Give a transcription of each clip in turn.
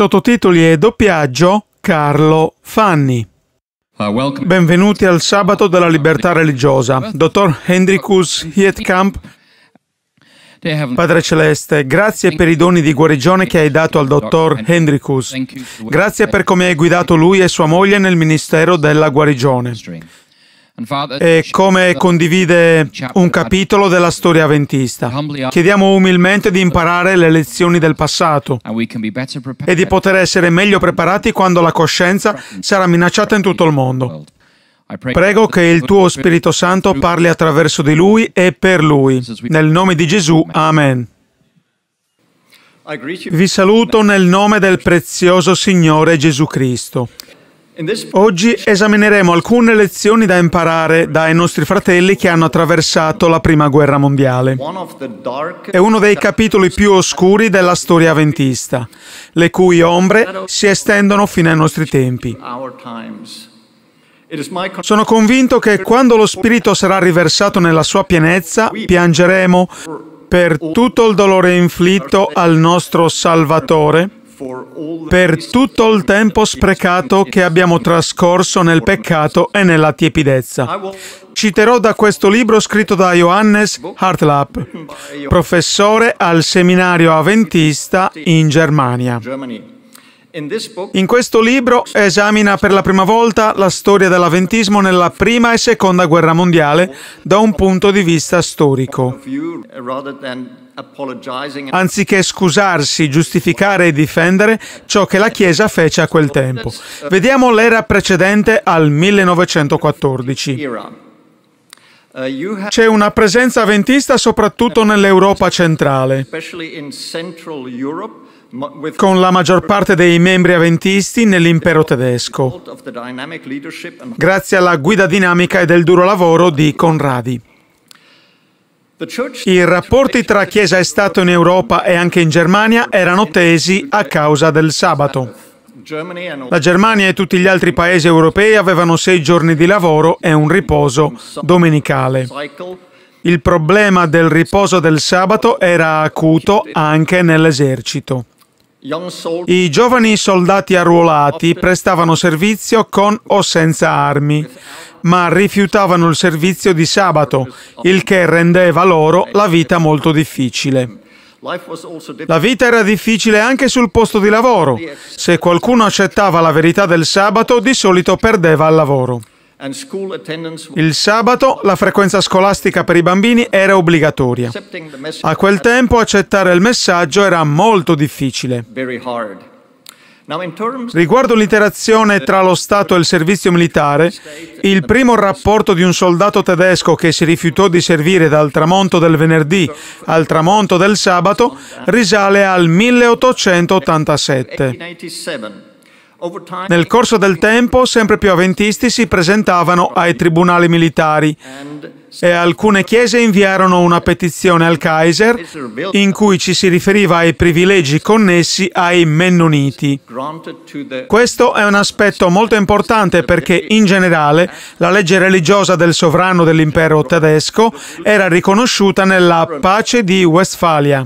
Sottotitoli e doppiaggio Carlo Fanni. Uh, Benvenuti al sabato della libertà religiosa. Dottor Hendrikus uh, Hietkamp, Padre Celeste, grazie per i doni di guarigione che hai dato al dottor Hendrikus. Grazie per come hai guidato lui e sua moglie nel ministero della guarigione e come condivide un capitolo della storia ventista. Chiediamo umilmente di imparare le lezioni del passato e di poter essere meglio preparati quando la coscienza sarà minacciata in tutto il mondo. Prego che il tuo Spirito Santo parli attraverso di lui e per lui. Nel nome di Gesù, Amen. Vi saluto nel nome del prezioso Signore Gesù Cristo. Oggi esamineremo alcune lezioni da imparare dai nostri fratelli che hanno attraversato la Prima Guerra Mondiale. È uno dei capitoli più oscuri della storia ventista, le cui ombre si estendono fino ai nostri tempi. Sono convinto che quando lo Spirito sarà riversato nella sua pienezza, piangeremo per tutto il dolore inflitto al nostro Salvatore per tutto il tempo sprecato che abbiamo trascorso nel peccato e nella tiepidezza. Citerò da questo libro scritto da Johannes Hartlap, professore al seminario avventista in Germania. In questo libro esamina per la prima volta la storia dell'avventismo nella prima e seconda guerra mondiale da un punto di vista storico anziché scusarsi, giustificare e difendere ciò che la Chiesa fece a quel tempo. Vediamo l'era precedente al 1914. Uh, C'è una presenza avventista soprattutto nell'Europa centrale, con la maggior parte dei membri aventisti nell'impero tedesco, grazie alla guida dinamica e del duro lavoro di Conradi. I rapporti tra Chiesa e Stato in Europa e anche in Germania erano tesi a causa del sabato. La Germania e tutti gli altri paesi europei avevano sei giorni di lavoro e un riposo domenicale. Il problema del riposo del sabato era acuto anche nell'esercito. I giovani soldati arruolati prestavano servizio con o senza armi, ma rifiutavano il servizio di sabato, il che rendeva loro la vita molto difficile. La vita era difficile anche sul posto di lavoro. Se qualcuno accettava la verità del sabato, di solito perdeva il lavoro. Il sabato la frequenza scolastica per i bambini era obbligatoria. A quel tempo accettare il messaggio era molto difficile. Riguardo l'interazione tra lo Stato e il servizio militare, il primo rapporto di un soldato tedesco che si rifiutò di servire dal tramonto del venerdì al tramonto del sabato risale al 1887. Nel corso del tempo sempre più avventisti si presentavano ai tribunali militari e alcune chiese inviarono una petizione al Kaiser in cui ci si riferiva ai privilegi connessi ai mennoniti. Questo è un aspetto molto importante perché in generale la legge religiosa del sovrano dell'impero tedesco era riconosciuta nella pace di Westfalia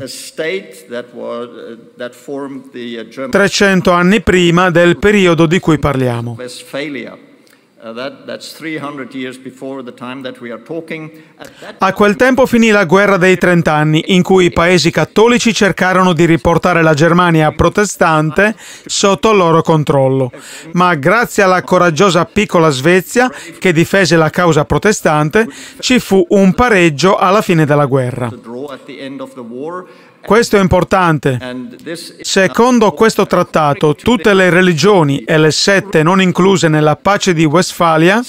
300 uh, uh, anni prima del periodo di cui parliamo. Uh, A quel tempo finì la guerra dei trent'anni, in cui i paesi cattolici cercarono di riportare la Germania protestante sotto il loro controllo. Ma grazie alla coraggiosa piccola Svezia, che difese la causa protestante, ci fu un pareggio alla fine della guerra. Questo è importante. Secondo questo trattato, tutte le religioni e le sette non incluse nella pace di Westfalia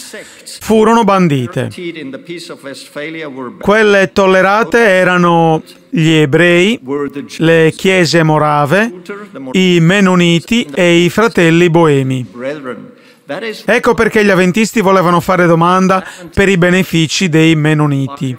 furono bandite. Quelle tollerate erano gli ebrei, le chiese morave, i menoniti e i fratelli boemi. Ecco perché gli avventisti volevano fare domanda per i benefici dei menoniti.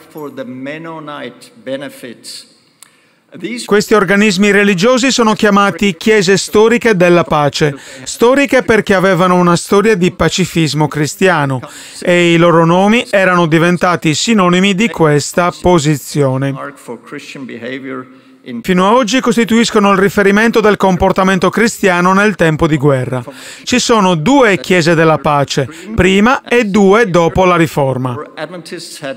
Questi organismi religiosi sono chiamati chiese storiche della pace, storiche perché avevano una storia di pacifismo cristiano e i loro nomi erano diventati sinonimi di questa posizione fino a oggi costituiscono il riferimento del comportamento cristiano nel tempo di guerra. Ci sono due chiese della pace, prima e due dopo la riforma.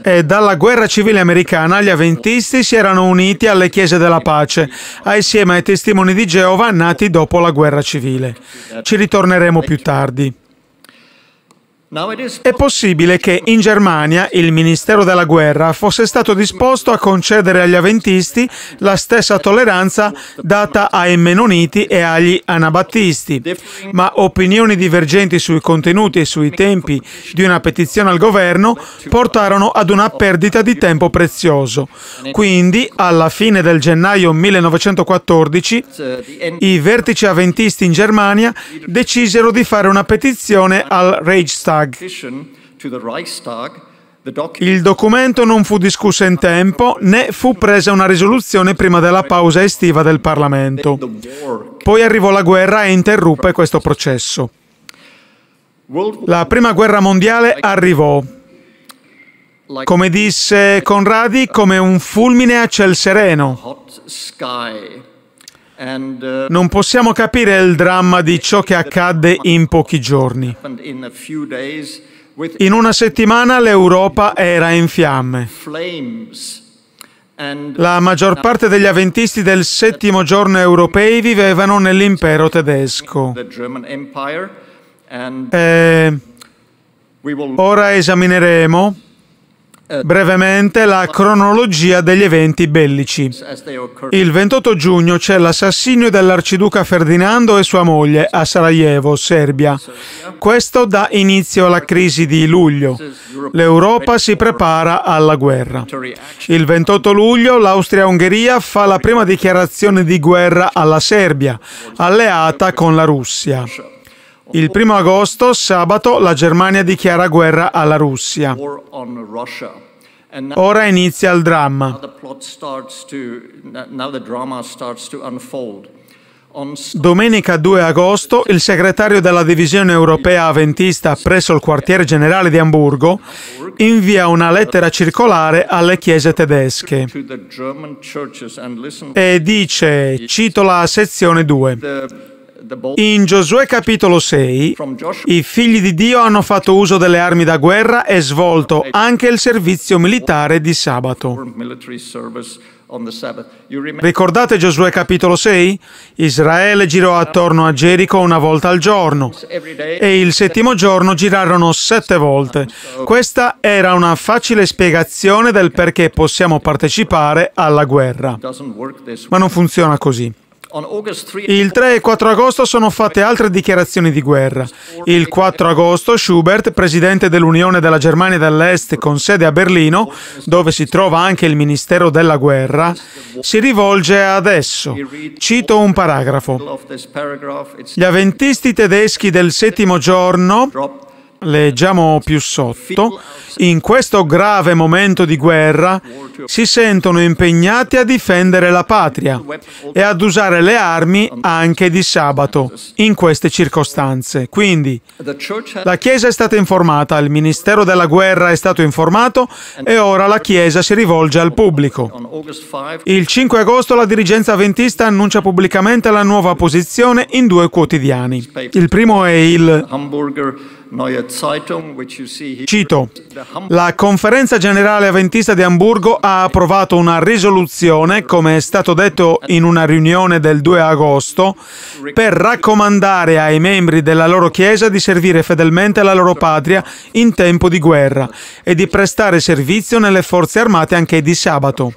E dalla guerra civile americana gli avventisti si erano uniti alle chiese della pace, assieme ai testimoni di Geova nati dopo la guerra civile. Ci ritorneremo più tardi. È possibile che in Germania il Ministero della Guerra fosse stato disposto a concedere agli Aventisti la stessa tolleranza data ai menoniti e agli anabattisti, ma opinioni divergenti sui contenuti e sui tempi di una petizione al governo portarono ad una perdita di tempo prezioso. Quindi, alla fine del gennaio 1914, i vertici Aventisti in Germania decisero di fare una petizione al Reichstag Reichstag. Il documento non fu discusso in tempo né fu presa una risoluzione prima della pausa estiva del Parlamento. Poi arrivò la guerra e interruppe questo processo. La prima guerra mondiale arrivò, come disse Conradi, come un fulmine a ciel sereno. Uh, non possiamo capire il dramma di ciò che accadde in pochi giorni. In una settimana l'Europa era in fiamme. La maggior parte degli avventisti del settimo giorno europei vivevano nell'impero tedesco. E eh, ora esamineremo Brevemente la cronologia degli eventi bellici. Il 28 giugno c'è l'assassinio dell'arciduca Ferdinando e sua moglie a Sarajevo, Serbia. Questo dà inizio alla crisi di luglio. L'Europa si prepara alla guerra. Il 28 luglio l'Austria-Ungheria fa la prima dichiarazione di guerra alla Serbia, alleata con la Russia. Il primo agosto, sabato, la Germania dichiara guerra alla Russia. Ora inizia il dramma. Domenica 2 agosto il segretario della divisione europea aventista presso il quartiere generale di Amburgo invia una lettera circolare alle chiese tedesche e dice, cito la sezione 2, in Giosuè capitolo 6, i figli di Dio hanno fatto uso delle armi da guerra e svolto anche il servizio militare di sabato. Ricordate Giosuè capitolo 6? Israele girò attorno a Gerico una volta al giorno e il settimo giorno girarono sette volte. Questa era una facile spiegazione del perché possiamo partecipare alla guerra. Ma non funziona così. Il 3 e 4 agosto sono fatte altre dichiarazioni di guerra. Il 4 agosto Schubert, presidente dell'Unione della Germania dell'Est con sede a Berlino, dove si trova anche il Ministero della Guerra, si rivolge ad esso. Cito un paragrafo. Gli aventisti tedeschi del settimo giorno leggiamo più sotto, in questo grave momento di guerra si sentono impegnati a difendere la patria e ad usare le armi anche di sabato in queste circostanze. Quindi la Chiesa è stata informata, il Ministero della Guerra è stato informato e ora la Chiesa si rivolge al pubblico. Il 5 agosto la dirigenza ventista annuncia pubblicamente la nuova posizione in due quotidiani. Il primo è il Cito, la conferenza generale avventista di Amburgo ha approvato una risoluzione, come è stato detto in una riunione del 2 agosto, per raccomandare ai membri della loro Chiesa di servire fedelmente la loro patria in tempo di guerra e di prestare servizio nelle forze armate anche di sabato,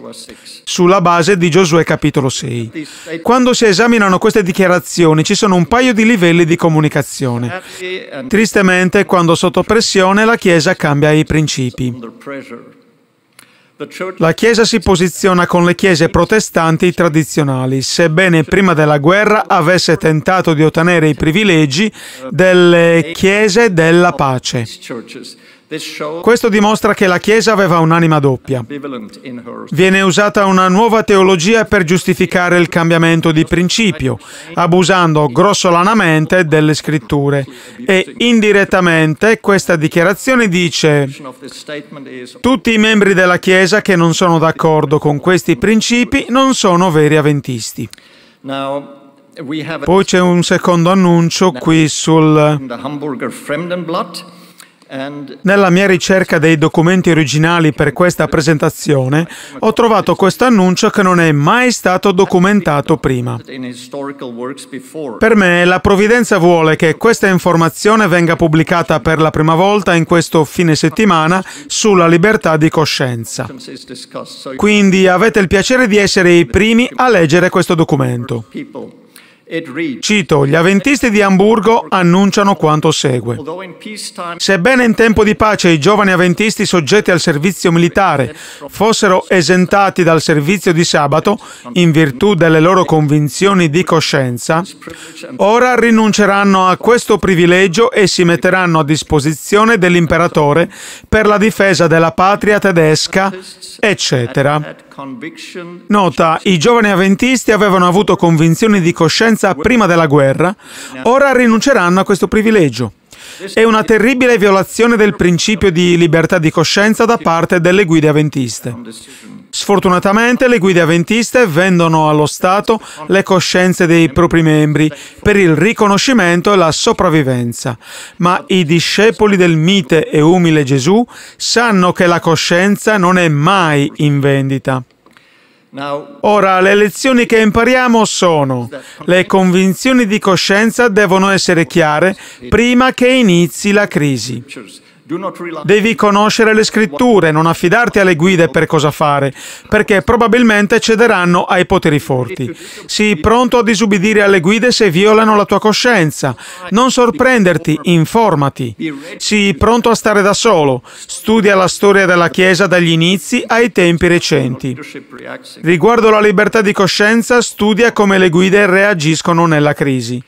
sulla base di Giosuè capitolo 6. Quando si esaminano queste dichiarazioni ci sono un paio di livelli di comunicazione. Tristemente, quando sotto pressione la Chiesa cambia i principi. La Chiesa si posiziona con le Chiese protestanti tradizionali, sebbene prima della guerra avesse tentato di ottenere i privilegi delle Chiese della pace. Questo dimostra che la Chiesa aveva un'anima doppia. Viene usata una nuova teologia per giustificare il cambiamento di principio, abusando grossolanamente delle scritture. E indirettamente questa dichiarazione dice tutti i membri della Chiesa che non sono d'accordo con questi principi non sono veri avventisti. Poi c'è un secondo annuncio qui sul nella mia ricerca dei documenti originali per questa presentazione ho trovato questo annuncio che non è mai stato documentato prima. Per me la provvidenza vuole che questa informazione venga pubblicata per la prima volta in questo fine settimana sulla libertà di coscienza. Quindi avete il piacere di essere i primi a leggere questo documento. Cito, gli avventisti di Amburgo annunciano quanto segue. Sebbene in tempo di pace i giovani avventisti soggetti al servizio militare fossero esentati dal servizio di sabato in virtù delle loro convinzioni di coscienza, ora rinunceranno a questo privilegio e si metteranno a disposizione dell'imperatore per la difesa della patria tedesca, eccetera. Nota, i giovani avventisti avevano avuto convinzioni di coscienza prima della guerra, ora rinunceranno a questo privilegio è una terribile violazione del principio di libertà di coscienza da parte delle guide avventiste. Sfortunatamente le guide avventiste vendono allo Stato le coscienze dei propri membri per il riconoscimento e la sopravvivenza, ma i discepoli del mite e umile Gesù sanno che la coscienza non è mai in vendita. Ora, le lezioni che impariamo sono le convinzioni di coscienza devono essere chiare prima che inizi la crisi. Devi conoscere le scritture, non affidarti alle guide per cosa fare, perché probabilmente cederanno ai poteri forti. Sii pronto a disubbidire alle guide se violano la tua coscienza. Non sorprenderti, informati. Sii pronto a stare da solo. Studia la storia della Chiesa dagli inizi ai tempi recenti. Riguardo la libertà di coscienza, studia come le guide reagiscono nella crisi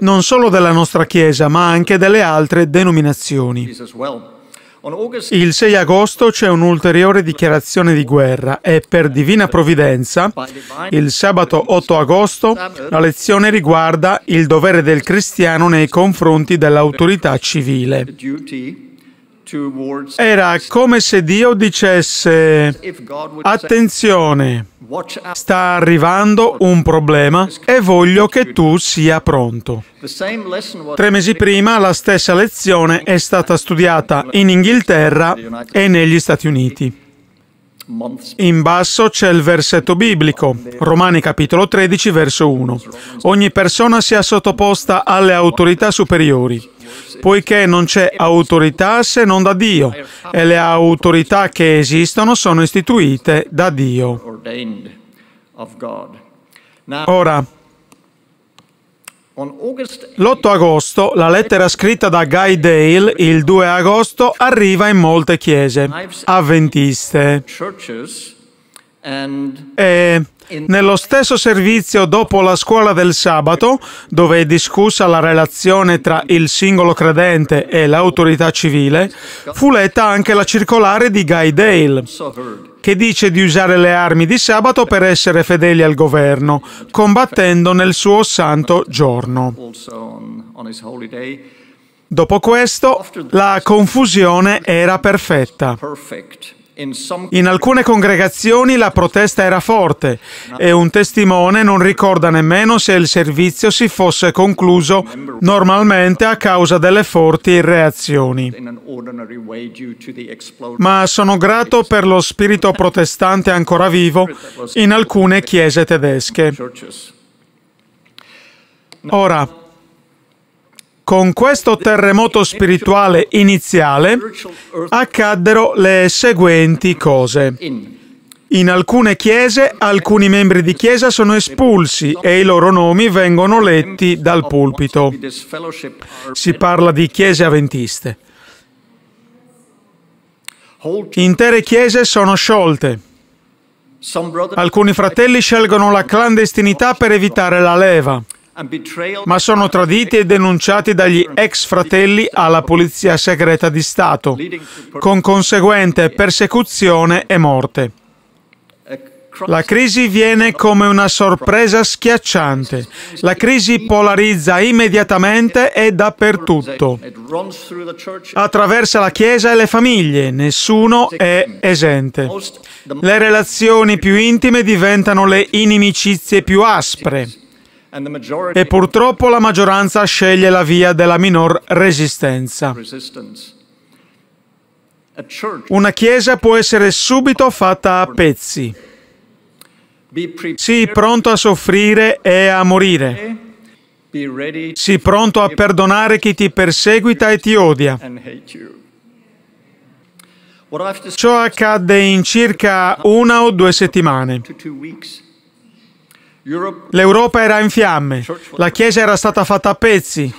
non solo della nostra Chiesa, ma anche delle altre denominazioni. Il 6 agosto c'è un'ulteriore dichiarazione di guerra e per divina provvidenza, il sabato 8 agosto, la lezione riguarda il dovere del cristiano nei confronti dell'autorità civile. Era come se Dio dicesse, attenzione, sta arrivando un problema e voglio che tu sia pronto. Tre mesi prima la stessa lezione è stata studiata in Inghilterra e negli Stati Uniti. In basso c'è il versetto biblico, Romani capitolo 13, verso 1. Ogni persona sia sottoposta alle autorità superiori poiché non c'è autorità se non da Dio e le autorità che esistono sono istituite da Dio. Ora, L'8 agosto la lettera scritta da Guy Dale il 2 agosto arriva in molte chiese avventiste. E nello stesso servizio dopo la scuola del sabato, dove è discussa la relazione tra il singolo credente e l'autorità civile, fu letta anche la circolare di Guy Dale, che dice di usare le armi di sabato per essere fedeli al governo, combattendo nel suo santo giorno. Dopo questo, la confusione era perfetta. In alcune congregazioni la protesta era forte e un testimone non ricorda nemmeno se il servizio si fosse concluso normalmente a causa delle forti reazioni. Ma sono grato per lo spirito protestante ancora vivo in alcune chiese tedesche. Ora, con questo terremoto spirituale iniziale accaddero le seguenti cose. In alcune chiese alcuni membri di chiesa sono espulsi e i loro nomi vengono letti dal pulpito. Si parla di chiese avventiste. Intere chiese sono sciolte. Alcuni fratelli scelgono la clandestinità per evitare la leva ma sono traditi e denunciati dagli ex fratelli alla polizia segreta di Stato, con conseguente persecuzione e morte. La crisi viene come una sorpresa schiacciante. La crisi polarizza immediatamente e dappertutto. Attraversa la Chiesa e le famiglie, nessuno è esente. Le relazioni più intime diventano le inimicizie più aspre. E purtroppo la maggioranza sceglie la via della minor resistenza. Una chiesa può essere subito fatta a pezzi. Sii pronto a soffrire e a morire. Sii pronto a perdonare chi ti perseguita e ti odia. Ciò accadde in circa una o due settimane. L'Europa era in fiamme, la Chiesa era stata fatta a pezzi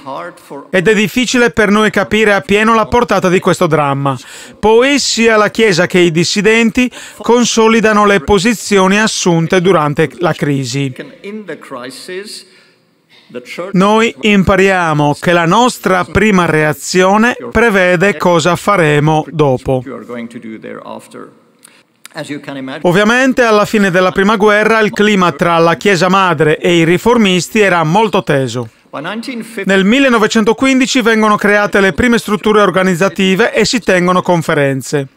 ed è difficile per noi capire appieno la portata di questo dramma. Poi sia la Chiesa che i dissidenti consolidano le posizioni assunte durante la crisi. Noi impariamo che la nostra prima reazione prevede cosa faremo dopo. Ovviamente alla fine della prima guerra il clima tra la Chiesa Madre e i riformisti era molto teso. Nel 1915 vengono create le prime strutture organizzative e si tengono conferenze.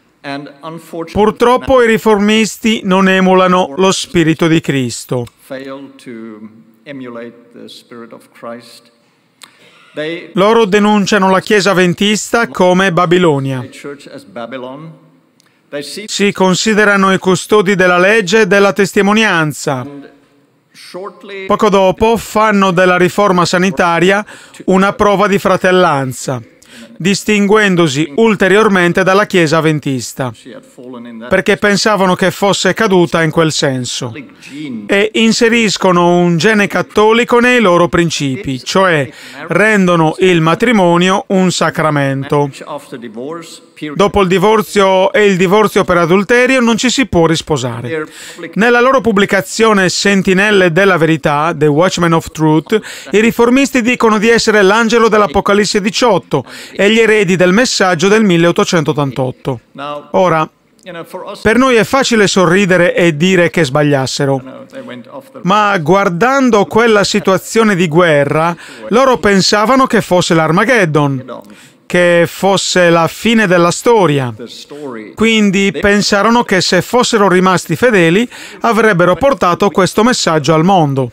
Purtroppo i riformisti non emulano lo spirito di Cristo. Loro denunciano la Chiesa Ventista come Babilonia si considerano i custodi della legge e della testimonianza. Poco dopo fanno della riforma sanitaria una prova di fratellanza, distinguendosi ulteriormente dalla Chiesa avventista, perché pensavano che fosse caduta in quel senso, e inseriscono un gene cattolico nei loro principi, cioè rendono il matrimonio un sacramento. Dopo il divorzio e il divorzio per adulterio non ci si può risposare. Nella loro pubblicazione Sentinelle della verità, The Watchmen of Truth, i riformisti dicono di essere l'angelo dell'Apocalisse 18 e gli eredi del messaggio del 1888. Ora, per noi è facile sorridere e dire che sbagliassero, ma guardando quella situazione di guerra, loro pensavano che fosse l'Armageddon che fosse la fine della storia. Quindi pensarono che se fossero rimasti fedeli avrebbero portato questo messaggio al mondo.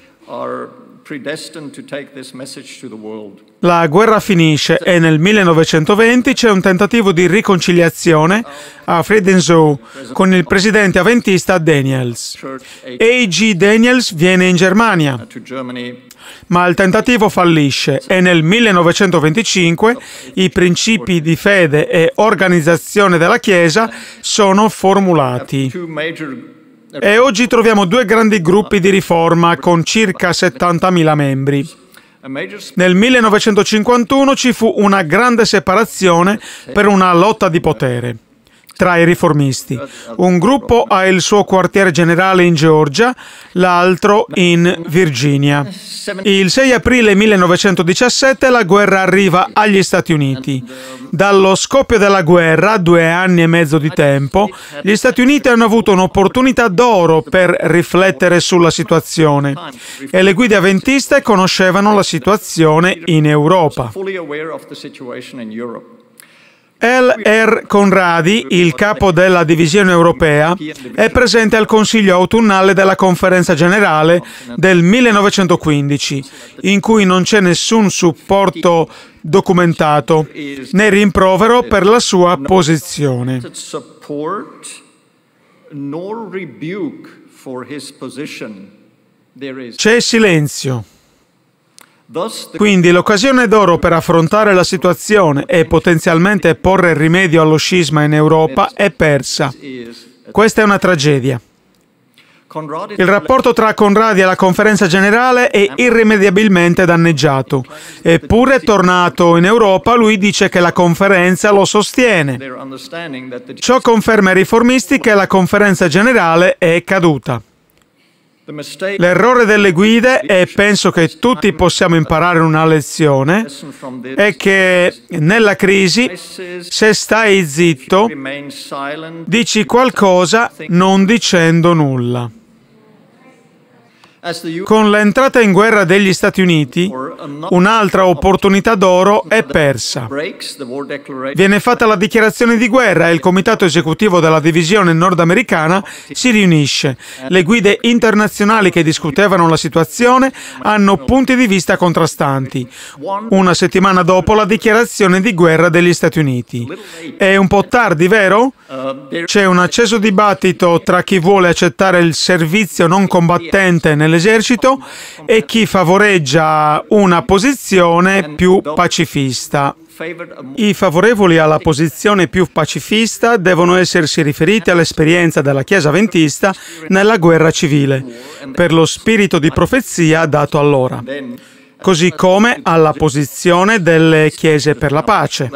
La guerra finisce e nel 1920 c'è un tentativo di riconciliazione a Fredenzoo con il presidente avventista Daniels. A.G. Daniels viene in Germania ma il tentativo fallisce e nel 1925 i principi di fede e organizzazione della Chiesa sono formulati. E oggi troviamo due grandi gruppi di riforma con circa 70.000 membri. Nel 1951 ci fu una grande separazione per una lotta di potere tra i riformisti. Un gruppo ha il suo quartier generale in Georgia, l'altro in Virginia. Il 6 aprile 1917 la guerra arriva agli Stati Uniti. Dallo scoppio della guerra, due anni e mezzo di tempo, gli Stati Uniti hanno avuto un'opportunità d'oro per riflettere sulla situazione e le guide avventiste conoscevano la situazione in Europa. L.R. Conradi, il capo della divisione europea, è presente al Consiglio autunnale della Conferenza generale del 1915, in cui non c'è nessun supporto documentato né rimprovero per la sua posizione. C'è silenzio. Quindi l'occasione d'oro per affrontare la situazione e potenzialmente porre rimedio allo scisma in Europa è persa. Questa è una tragedia. Il rapporto tra Conradi e la conferenza generale è irrimediabilmente danneggiato. Eppure, tornato in Europa, lui dice che la conferenza lo sostiene. Ciò conferma ai riformisti che la conferenza generale è caduta. L'errore delle guide, e penso che tutti possiamo imparare una lezione, è che nella crisi, se stai zitto, dici qualcosa non dicendo nulla. Con l'entrata in guerra degli Stati Uniti, un'altra opportunità d'oro è persa. Viene fatta la dichiarazione di guerra e il comitato esecutivo della divisione nordamericana si riunisce. Le guide internazionali che discutevano la situazione hanno punti di vista contrastanti. Una settimana dopo la dichiarazione di guerra degli Stati Uniti. È un po' tardi, vero? Uh, C'è un acceso dibattito tra chi vuole accettare il servizio non combattente nel nell'esercito e chi favoreggia una posizione più pacifista. I favorevoli alla posizione più pacifista devono essersi riferiti all'esperienza della Chiesa ventista nella guerra civile, per lo spirito di profezia dato allora, così come alla posizione delle Chiese per la pace.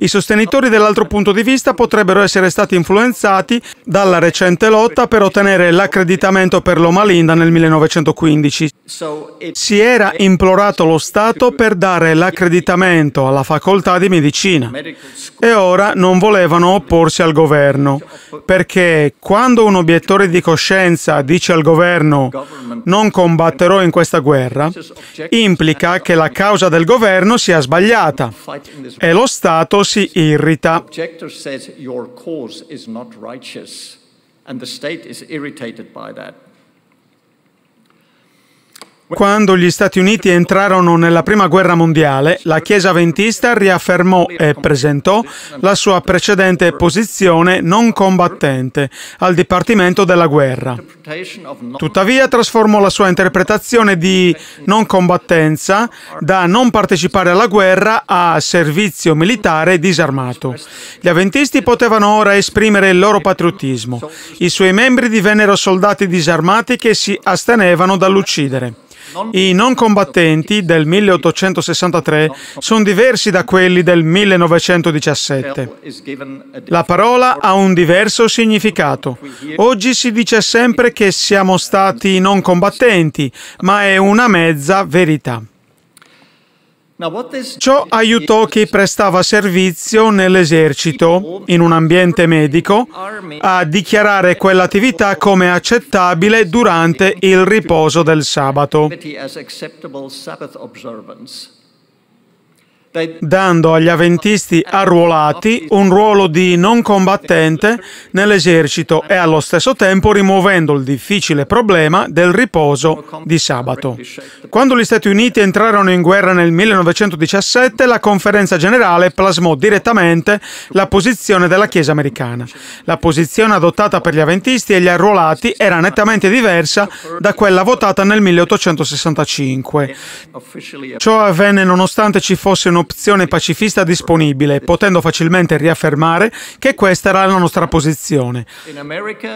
I sostenitori dell'altro punto di vista potrebbero essere stati influenzati dalla recente lotta per ottenere l'accreditamento per Loma Linda nel 1915. Si era implorato lo Stato per dare l'accreditamento alla facoltà di medicina e ora non volevano opporsi al governo, perché quando un obiettore di coscienza dice al governo non combatterò in questa guerra, implica che la causa del governo sia sbagliata e lo Stato The objector Says your cause is not righteous, and the state is irritated by that. Quando gli Stati Uniti entrarono nella Prima Guerra Mondiale, la Chiesa Ventista riaffermò e presentò la sua precedente posizione non combattente al Dipartimento della Guerra. Tuttavia trasformò la sua interpretazione di non combattenza da non partecipare alla guerra a servizio militare disarmato. Gli Aventisti potevano ora esprimere il loro patriottismo. I suoi membri divennero soldati disarmati che si astenevano dall'uccidere. I non combattenti del 1863 sono diversi da quelli del 1917. La parola ha un diverso significato. Oggi si dice sempre che siamo stati non combattenti, ma è una mezza verità. Ciò aiutò chi prestava servizio nell'esercito, in un ambiente medico, a dichiarare quell'attività come accettabile durante il riposo del sabato dando agli aventisti arruolati un ruolo di non combattente nell'esercito e allo stesso tempo rimuovendo il difficile problema del riposo di sabato. Quando gli Stati Uniti entrarono in guerra nel 1917, la conferenza generale plasmò direttamente la posizione della Chiesa americana. La posizione adottata per gli aventisti e gli arruolati era nettamente diversa da quella votata nel 1865. Ciò avvenne nonostante ci fosse un'opposizione opzione pacifista disponibile, potendo facilmente riaffermare che questa era la nostra posizione.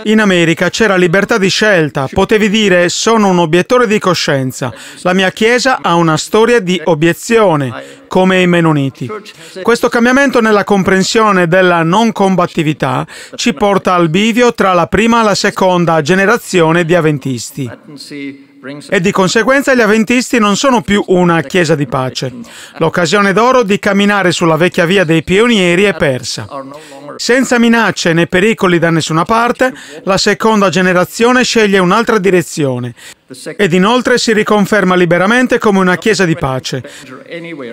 In America c'era libertà di scelta, potevi dire sono un obiettore di coscienza, la mia Chiesa ha una storia di obiezione, come i Menoniti. Questo cambiamento nella comprensione della non combattività ci porta al bivio tra la prima e la seconda generazione di avventisti e di conseguenza gli avventisti non sono più una chiesa di pace. L'occasione d'oro di camminare sulla vecchia via dei pionieri è persa. Senza minacce né pericoli da nessuna parte, la seconda generazione sceglie un'altra direzione ed inoltre si riconferma liberamente come una chiesa di pace.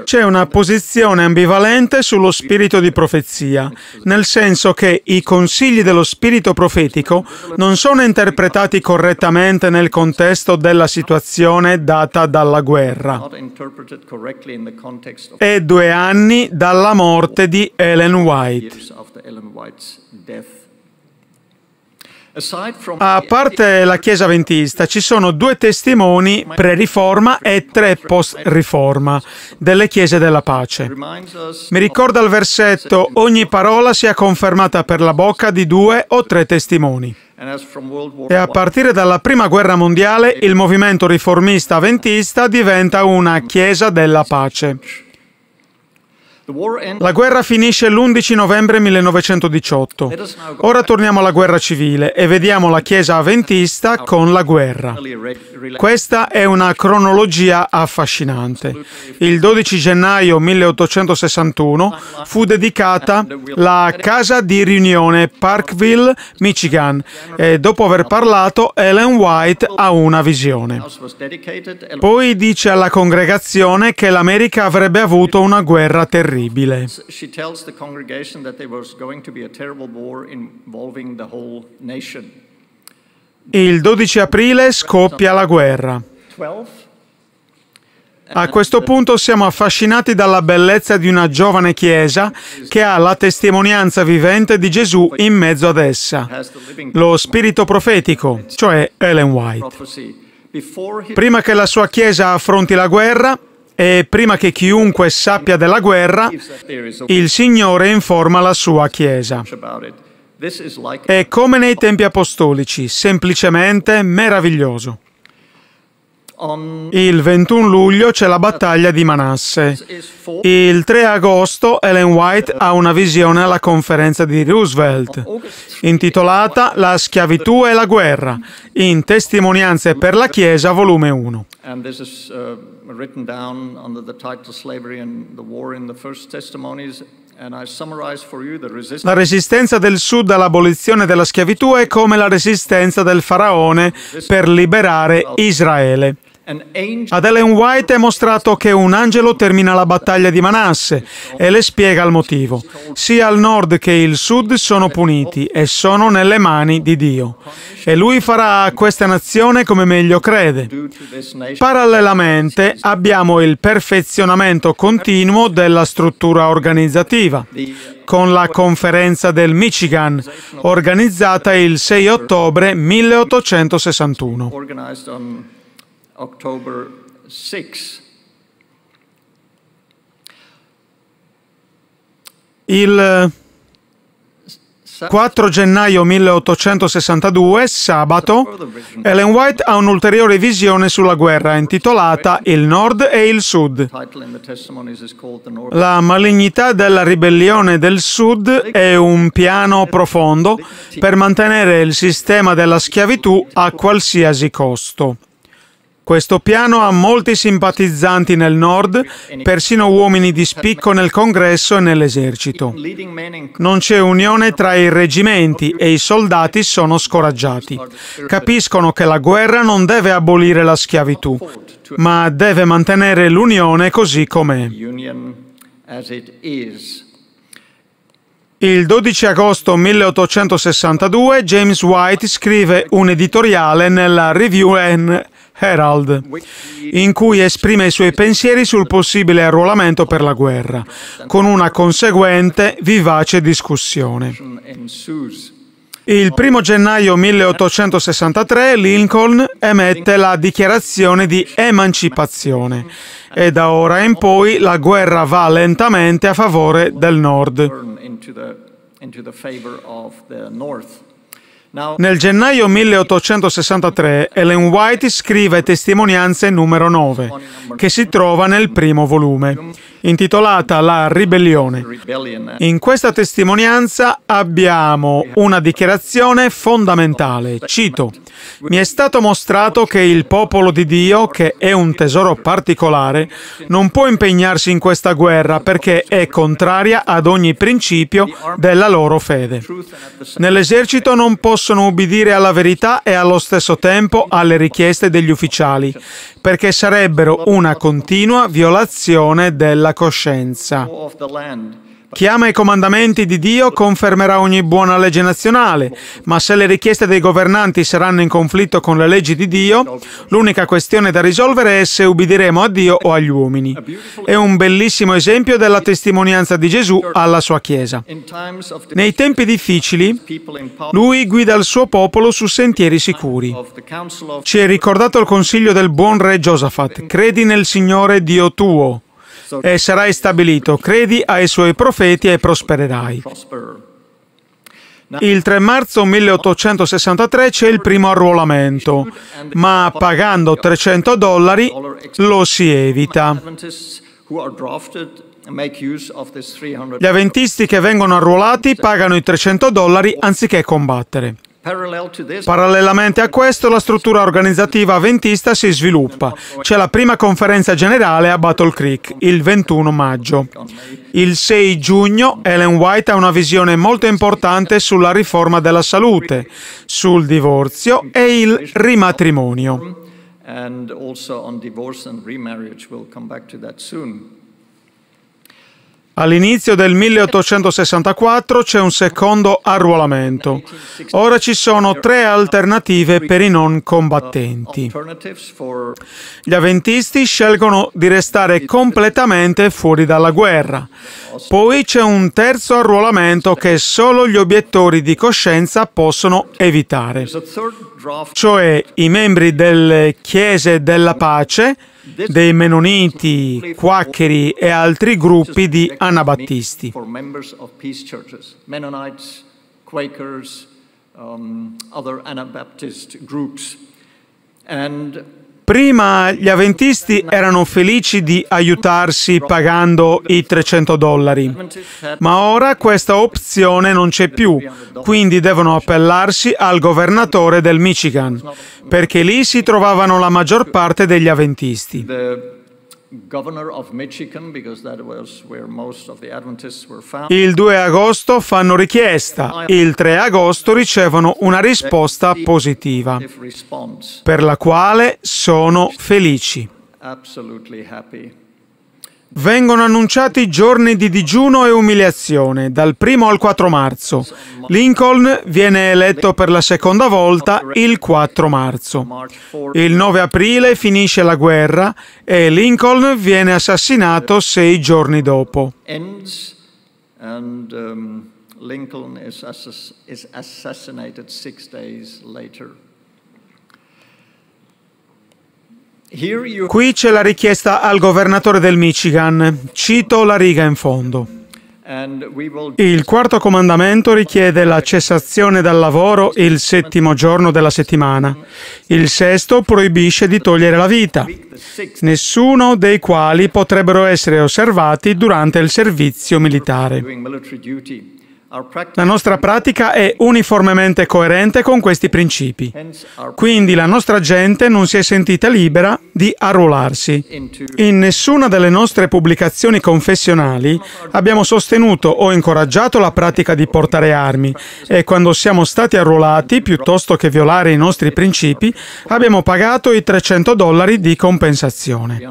C'è una posizione ambivalente sullo spirito di profezia, nel senso che i consigli dello spirito profetico non sono interpretati correttamente nel contesto della situazione data dalla guerra È due anni dalla morte di Ellen White. Ellen White's death a parte la Chiesa Ventista, ci sono due testimoni pre-riforma e tre post-riforma delle Chiese della Pace. Mi ricorda il versetto, ogni parola sia confermata per la bocca di due o tre testimoni. E a partire dalla Prima Guerra Mondiale il movimento riformista ventista diventa una Chiesa della Pace. La guerra finisce l'11 novembre 1918. Ora torniamo alla guerra civile e vediamo la Chiesa avventista con la guerra. Questa è una cronologia affascinante. Il 12 gennaio 1861 fu dedicata uh, la casa di riunione Parkville, Michigan e dopo aver parlato Ellen White ha una visione. Poi dice alla congregazione che l'America avrebbe avuto una guerra terribile terribile. E il 12 aprile scoppia la guerra. A questo punto siamo affascinati dalla bellezza di una giovane chiesa che ha la testimonianza vivente di Gesù in mezzo ad essa, lo spirito profetico, cioè Ellen White. Prima che la sua chiesa affronti la guerra, e prima che chiunque sappia della guerra, il Signore informa la sua Chiesa. È come nei tempi apostolici, semplicemente meraviglioso. Il 21 luglio c'è la battaglia di Manasse. Il 3 agosto Ellen White ha una visione alla conferenza di Roosevelt, intitolata La schiavitù e la guerra, in Testimonianze per la Chiesa, volume 1. Uh, la resistenza del Sud all'abolizione della schiavitù è come la resistenza del faraone per liberare Israele. Ad Ellen White è mostrato che un angelo termina la battaglia di Manasse e le spiega il motivo. Sia il nord che il sud sono puniti e sono nelle mani di Dio. E lui farà a questa nazione come meglio crede. Parallelamente abbiamo il perfezionamento continuo della struttura organizzativa con la conferenza del Michigan, organizzata il 6 ottobre 1861. October 6. Il 4 gennaio 1862, sabato, Ellen White ha un'ulteriore visione sulla guerra intitolata Il Nord e il Sud. La malignità della ribellione del Sud è un piano profondo per mantenere il sistema della schiavitù a qualsiasi costo. Questo piano ha molti simpatizzanti nel nord, persino uomini di spicco nel congresso e nell'esercito. Non c'è unione tra i reggimenti e i soldati sono scoraggiati. Capiscono che la guerra non deve abolire la schiavitù, ma deve mantenere l'unione così com'è. Il 12 agosto 1862 James White scrive un editoriale nella Review and Herald, in cui esprime i suoi pensieri sul possibile arruolamento per la guerra, con una conseguente vivace discussione. Il 1 gennaio 1863 Lincoln emette la dichiarazione di emancipazione e da ora in poi la guerra va lentamente a favore del nord. Nel gennaio 1863 Ellen White scrive Testimonianze numero 9, che si trova nel primo volume intitolata La ribellione. In questa testimonianza abbiamo una dichiarazione fondamentale. Cito, mi è stato mostrato che il popolo di Dio, che è un tesoro particolare, non può impegnarsi in questa guerra perché è contraria ad ogni principio della loro fede. Nell'esercito non possono ubbidire alla verità e allo stesso tempo alle richieste degli ufficiali, perché sarebbero una continua violazione della della coscienza. Chi ama i comandamenti di Dio confermerà ogni buona legge nazionale, ma se le richieste dei governanti saranno in conflitto con le leggi di Dio, l'unica questione da risolvere è se ubbidiremo a Dio o agli uomini. È un bellissimo esempio della testimonianza di Gesù alla sua Chiesa. Nei tempi difficili, lui guida il suo popolo su sentieri sicuri. Ci è ricordato il consiglio del buon re Giosafat, credi nel Signore Dio tuo e sarai stabilito. Credi ai suoi profeti e prospererai. Il 3 marzo 1863 c'è il primo arruolamento, ma pagando 300 dollari lo si evita. Gli avventisti che vengono arruolati pagano i 300 dollari anziché combattere. Parallelamente a questo, la struttura organizzativa ventista si sviluppa. C'è la prima conferenza generale a Battle Creek, il 21 maggio. Il 6 giugno Ellen White ha una visione molto importante sulla riforma della salute, sul divorzio e il rimatrimonio. And also on divorce and remarriage, we'll come back to that soon. All'inizio del 1864 c'è un secondo arruolamento. Ora ci sono tre alternative per i non combattenti. Gli avventisti scelgono di restare completamente fuori dalla guerra. Poi c'è un terzo arruolamento che solo gli obiettori di coscienza possono evitare, cioè i membri delle chiese della pace dei Menoniti, Quaccheri e altri gruppi di anabattisti. Quakers, um, other Anabaptist groups. And Prima gli avventisti erano felici di aiutarsi pagando i 300 dollari, ma ora questa opzione non c'è più, quindi devono appellarsi al governatore del Michigan, perché lì si trovavano la maggior parte degli avventisti. Il 2 agosto fanno richiesta, il 3 agosto ricevono una risposta positiva, per la quale sono felici. Absolutely happy. Vengono annunciati giorni di digiuno e umiliazione, dal 1 al 4 marzo. Lincoln viene eletto per la seconda volta il 4 marzo. Il 9 aprile finisce la guerra e Lincoln viene assassinato sei giorni dopo. Um, Lincoln è assassinato sei giorni dopo. Qui c'è la richiesta al governatore del Michigan. Cito la riga in fondo. Il quarto comandamento richiede la cessazione dal lavoro il settimo giorno della settimana. Il sesto proibisce di togliere la vita, nessuno dei quali potrebbero essere osservati durante il servizio militare. La nostra pratica è uniformemente coerente con questi principi. Quindi la nostra gente non si è sentita libera di arruolarsi. In nessuna delle nostre pubblicazioni confessionali abbiamo sostenuto o incoraggiato la pratica di portare armi e quando siamo stati arruolati, piuttosto che violare i nostri principi, abbiamo pagato i 300 dollari di compensazione.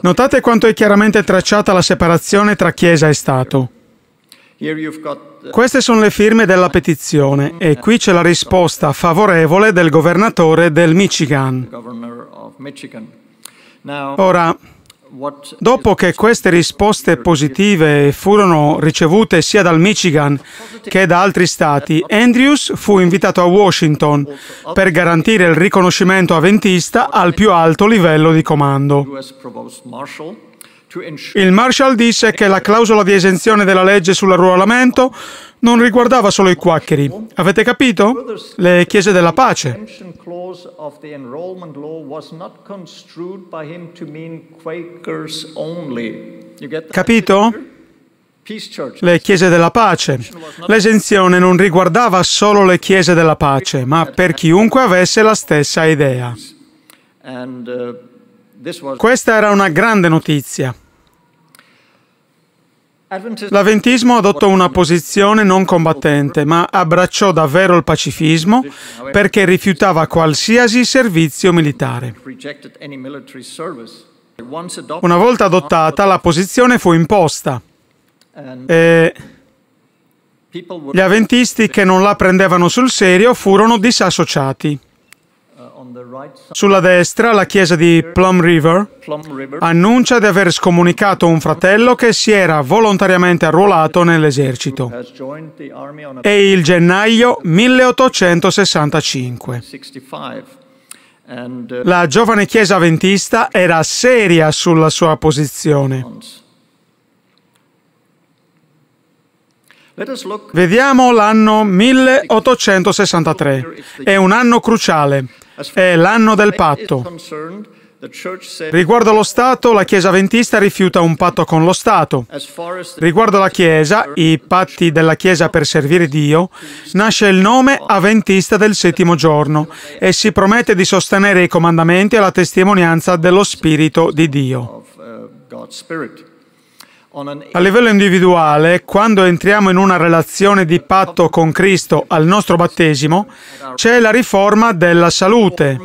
Notate quanto è chiaramente tracciata la separazione tra Chiesa e Stato. Queste sono le firme della petizione e qui c'è la risposta favorevole del governatore del Michigan. Ora, Dopo che queste risposte positive furono ricevute sia dal Michigan che da altri stati, Andrews fu invitato a Washington per garantire il riconoscimento avventista al più alto livello di comando. Il Marshall disse che la clausola di esenzione della legge sull'arruolamento non riguardava solo i quaccheri. Avete capito? Le chiese della pace. Capito? Le chiese della pace. L'esenzione non riguardava solo le chiese della pace, ma per chiunque avesse la stessa idea. And, uh, questa era una grande notizia. L'Aventismo adottò una posizione non combattente, ma abbracciò davvero il pacifismo perché rifiutava qualsiasi servizio militare. Una volta adottata, la posizione fu imposta e gli Aventisti che non la prendevano sul serio furono disassociati. Sulla destra la chiesa di Plum River annuncia di aver scomunicato un fratello che si era volontariamente arruolato nell'esercito. È il gennaio 1865. La giovane chiesa ventista era seria sulla sua posizione. Vediamo l'anno 1863. È un anno cruciale è l'anno del patto. Riguardo allo Stato, la Chiesa Ventista rifiuta un patto con lo Stato. Riguardo alla Chiesa, i patti della Chiesa per servire Dio, nasce il nome Aventista del settimo giorno e si promette di sostenere i comandamenti e la testimonianza dello Spirito di Dio. Uh, a livello individuale, quando entriamo in una relazione di patto con Cristo al nostro battesimo, c'è la riforma della salute.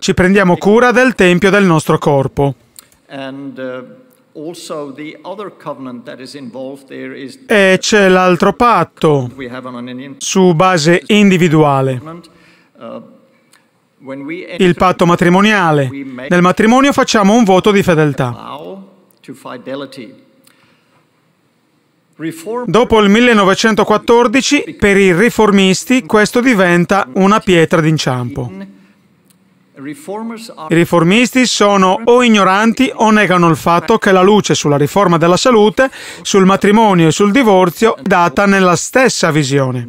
Ci prendiamo cura del tempio del nostro corpo. Uh, e c'è l'altro patto su base individuale, uh, il patto matrimoniale. Nel matrimonio facciamo un voto di fedeltà. Dopo il 1914, per i riformisti, questo diventa una pietra d'inciampo. I riformisti sono o ignoranti o negano il fatto che la luce sulla riforma della salute, sul matrimonio e sul divorzio data nella stessa visione.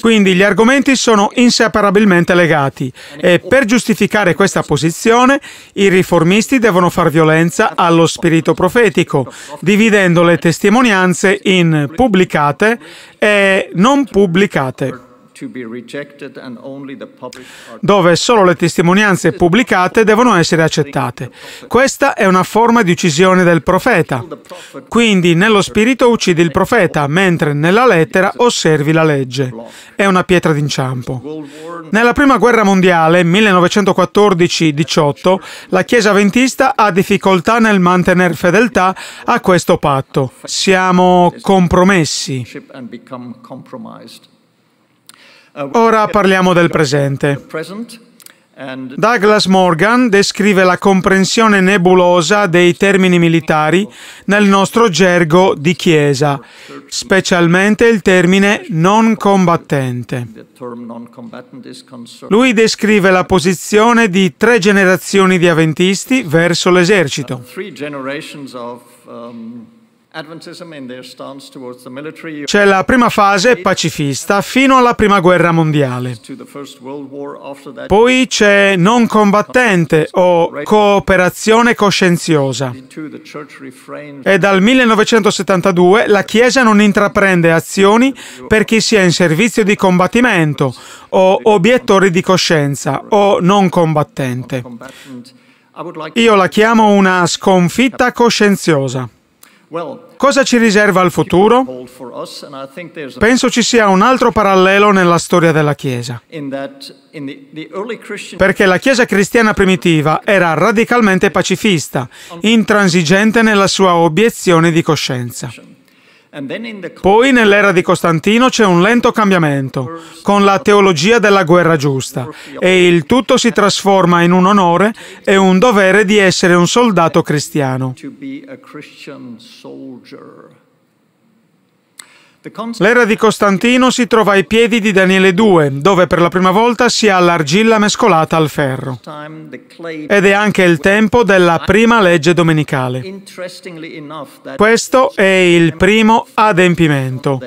Quindi gli argomenti sono inseparabilmente legati e per giustificare questa posizione i riformisti devono far violenza allo spirito profetico, dividendo le testimonianze in pubblicate e non pubblicate dove solo le testimonianze pubblicate devono essere accettate. Questa è una forma di uccisione del profeta. Quindi nello spirito uccidi il profeta, mentre nella lettera osservi la legge. È una pietra d'inciampo. Nella Prima Guerra Mondiale, 1914-18, la Chiesa Ventista ha difficoltà nel mantenere fedeltà a questo patto. Siamo compromessi. Ora parliamo del presente. Douglas Morgan descrive la comprensione nebulosa dei termini militari nel nostro gergo di Chiesa, specialmente il termine non combattente. Lui descrive la posizione di tre generazioni di avventisti verso l'esercito. C'è la prima fase pacifista fino alla prima guerra mondiale. Poi c'è non combattente o cooperazione coscienziosa. E dal 1972 la Chiesa non intraprende azioni per chi sia in servizio di combattimento o obiettore di coscienza o non combattente. Io la chiamo una sconfitta coscienziosa. Cosa ci riserva il futuro? Penso ci sia un altro parallelo nella storia della Chiesa. Perché la Chiesa cristiana primitiva era radicalmente pacifista, intransigente nella sua obiezione di coscienza. Poi nell'era di Costantino c'è un lento cambiamento, con la teologia della guerra giusta, e il tutto si trasforma in un onore e un dovere di essere un soldato cristiano. L'era di Costantino si trova ai piedi di Daniele II, dove per la prima volta si ha l'argilla mescolata al ferro. Ed è anche il tempo della prima legge domenicale. Questo è il primo adempimento.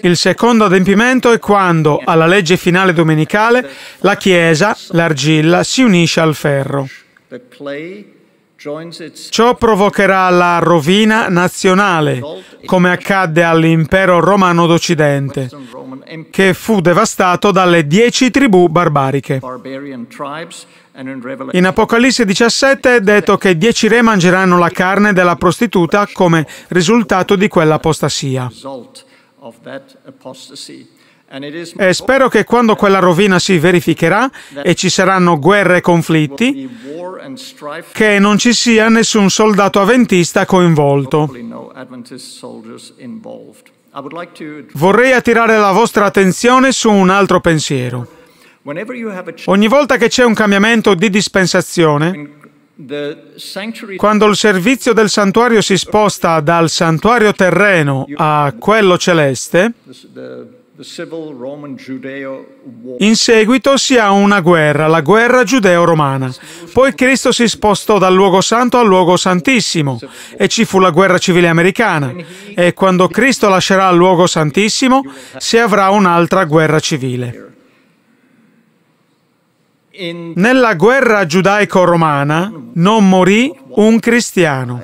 Il secondo adempimento è quando, alla legge finale domenicale, la Chiesa, l'argilla, si unisce al ferro. Ciò provocherà la rovina nazionale, come accadde all'impero romano d'Occidente, che fu devastato dalle dieci tribù barbariche. In Apocalisse 17 è detto che dieci re mangeranno la carne della prostituta come risultato di quell'apostasia. E spero che quando quella rovina si verificherà e ci saranno guerre e conflitti, che non ci sia nessun soldato avventista coinvolto. Vorrei attirare la vostra attenzione su un altro pensiero. Ogni volta che c'è un cambiamento di dispensazione, quando il servizio del santuario si sposta dal santuario terreno a quello celeste, in seguito si ha una guerra, la guerra giudeo-romana. Poi Cristo si spostò dal luogo santo al luogo santissimo e ci fu la guerra civile americana. E quando Cristo lascerà il luogo santissimo si avrà un'altra guerra civile. Nella guerra giudaico-romana non morì un cristiano.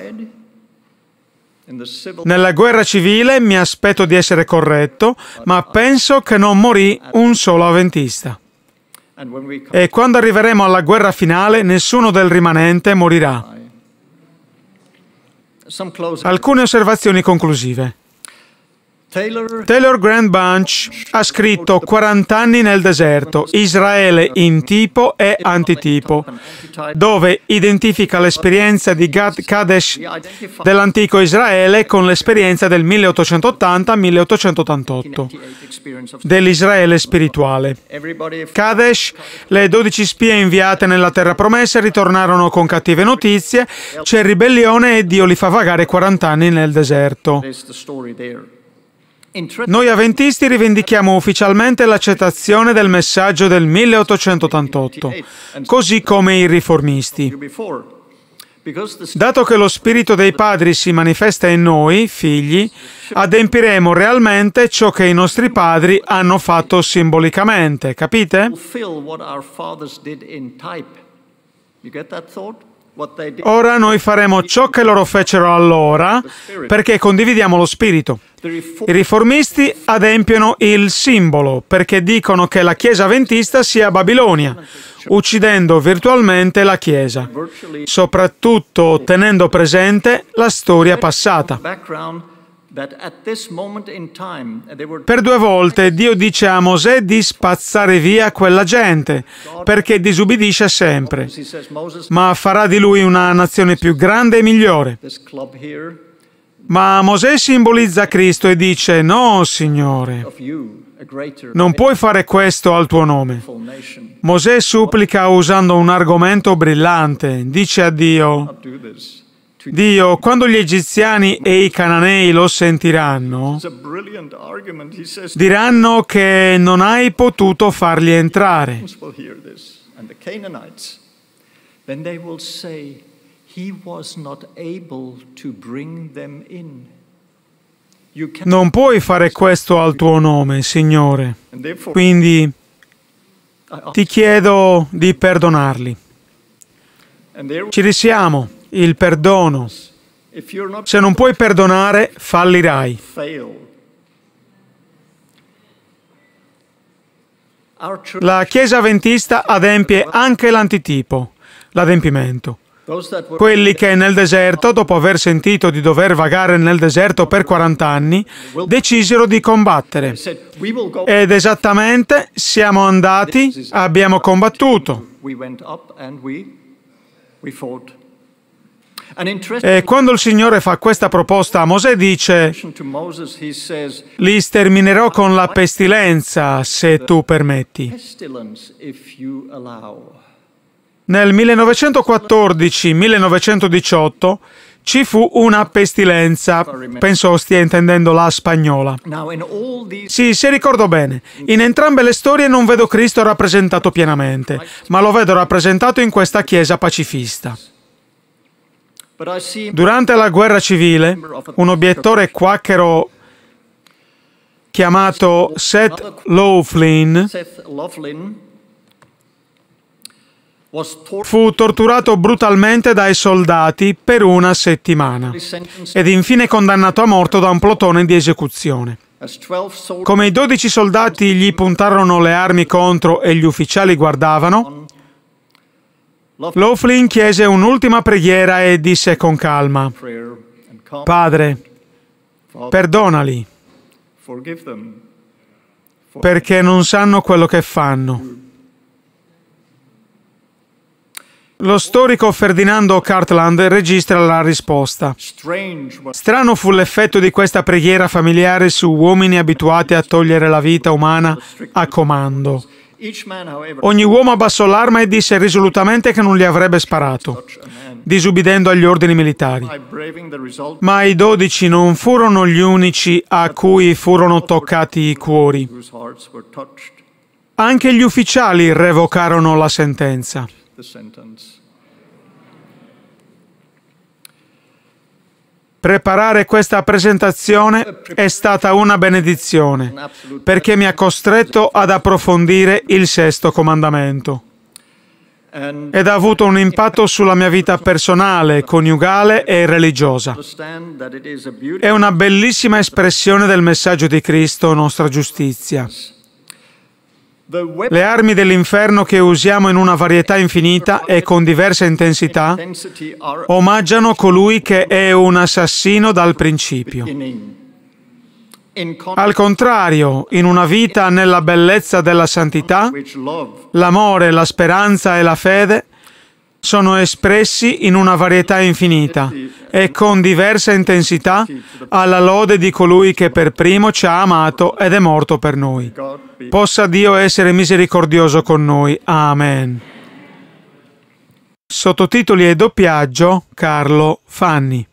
Nella guerra civile mi aspetto di essere corretto, ma penso che non morì un solo avventista. E quando arriveremo alla guerra finale, nessuno del rimanente morirà. Alcune osservazioni conclusive. Taylor... Taylor Grand Bunch ha scritto 40 anni nel deserto, Israele in tipo e antitipo, dove identifica l'esperienza di Gad Kadesh dell'antico Israele con l'esperienza del 1880-1888 dell'Israele spirituale. Kadesh, le 12 spie inviate nella terra promessa ritornarono con cattive notizie, c'è ribellione e Dio li fa vagare 40 anni nel deserto. Noi avventisti rivendichiamo ufficialmente l'accettazione del messaggio del 1888, così come i riformisti. Dato che lo spirito dei padri si manifesta in noi, figli, adempiremo realmente ciò che i nostri padri hanno fatto simbolicamente, capite? You Ora noi faremo ciò che loro fecero allora perché condividiamo lo spirito. I riformisti adempiono il simbolo perché dicono che la Chiesa Ventista sia Babilonia, uccidendo virtualmente la Chiesa, soprattutto tenendo presente la storia passata. Uh, per due volte Dio dice a Mosè di spazzare via quella gente, perché disubbidisce sempre, ma farà di lui una nazione più grande e migliore. Ma Mosè simbolizza Cristo e dice, no, Signore, non puoi fare questo al tuo nome. Mosè supplica usando un argomento brillante, dice a Dio, Dio, quando gli egiziani e i cananei lo sentiranno, diranno che non hai potuto farli entrare. Non puoi fare questo al tuo nome, Signore. Quindi ti chiedo di perdonarli. Ci risiamo il perdono. Se non puoi perdonare, fallirai. La Chiesa Ventista adempie anche l'antitipo, l'adempimento. Quelli che nel deserto, dopo aver sentito di dover vagare nel deserto per 40 anni, decisero di combattere. Ed esattamente siamo andati, abbiamo combattuto. We went up and we, we fought. E quando il Signore fa questa proposta a Mosè dice, li sterminerò con la pestilenza se tu permetti. Nel 1914-1918 ci fu una pestilenza, penso stia intendendo la spagnola. Sì, se ricordo bene, in entrambe le storie non vedo Cristo rappresentato pienamente, ma lo vedo rappresentato in questa chiesa pacifista. Durante la guerra civile, un obiettore quacchero chiamato Seth Laughlin fu torturato brutalmente dai soldati per una settimana ed infine condannato a morto da un plotone di esecuzione. Come i dodici soldati gli puntarono le armi contro e gli ufficiali guardavano, Laughlin chiese un'ultima preghiera e disse con calma, Padre, perdonali, perché non sanno quello che fanno. Lo storico Ferdinando Cartland registra la risposta. Strano fu l'effetto di questa preghiera familiare su uomini abituati a togliere la vita umana a comando. Ogni uomo abbassò l'arma e disse risolutamente che non gli avrebbe sparato, disubbidendo agli ordini militari. Ma i dodici non furono gli unici a cui furono toccati i cuori. Anche gli ufficiali revocarono la sentenza. Preparare questa presentazione è stata una benedizione perché mi ha costretto ad approfondire il sesto comandamento ed ha avuto un impatto sulla mia vita personale, coniugale e religiosa. È una bellissima espressione del messaggio di Cristo, nostra giustizia. Le armi dell'inferno che usiamo in una varietà infinita e con diversa intensità omaggiano colui che è un assassino dal principio. Al contrario, in una vita nella bellezza della santità, l'amore, la speranza e la fede sono espressi in una varietà infinita e con diversa intensità alla lode di colui che per primo ci ha amato ed è morto per noi. Possa Dio essere misericordioso con noi. Amen. Sottotitoli e doppiaggio Carlo Fanni.